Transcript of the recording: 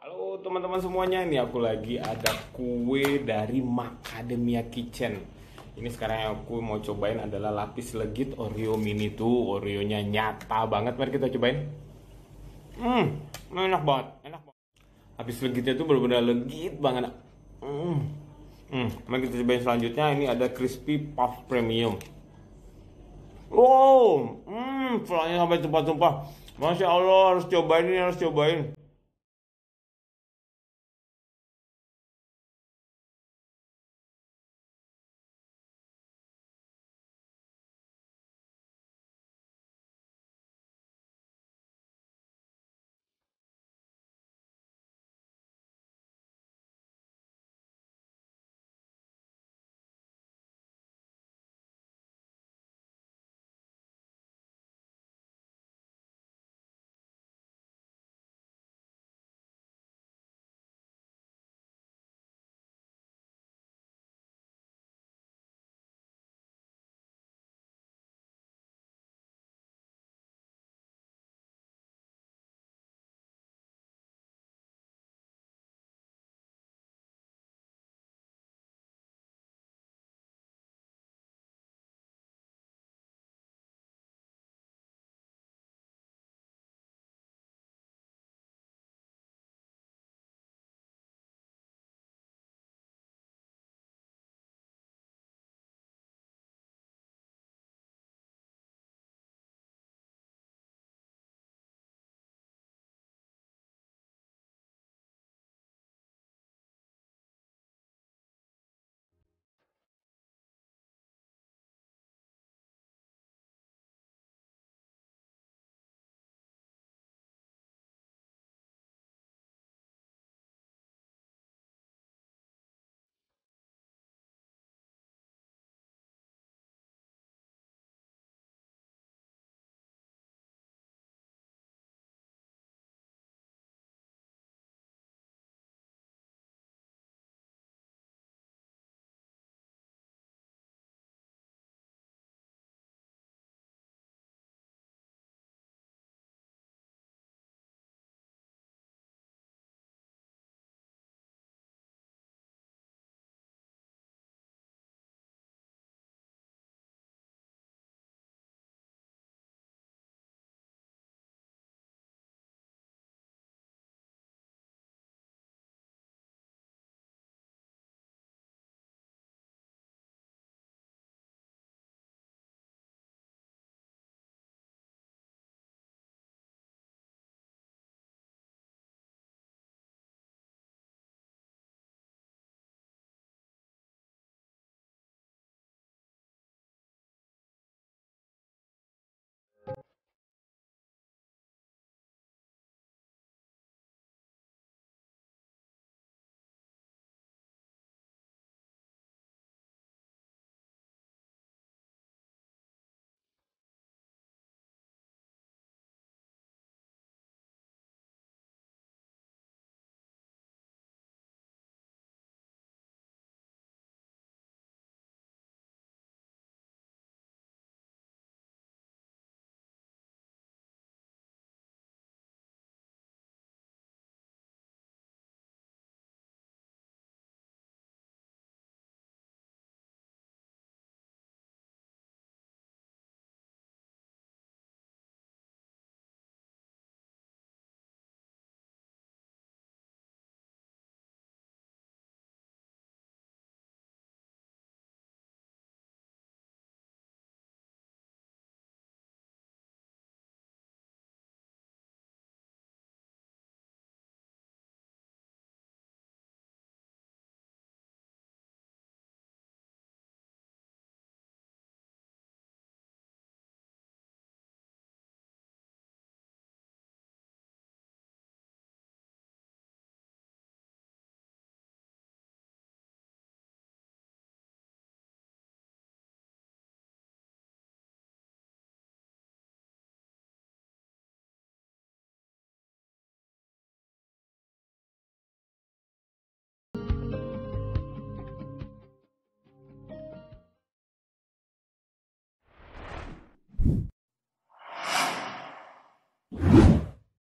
Halo teman-teman semuanya, ini aku lagi ada kue dari Macadamia Kitchen. Ini sekarang yang aku mau cobain adalah lapis legit Oreo mini tuh. Oreonya nyata banget, mari kita cobain. Hmm, enak banget, enak banget. Lapis legitnya tuh benar-benar legit banget. Hmm. Hmm, mari kita cobain selanjutnya. Ini ada crispy puff premium. Wow, oh, hmm, soalnya sampai tumpah-tumpah. Masya Allah, harus cobain ini, harus cobain.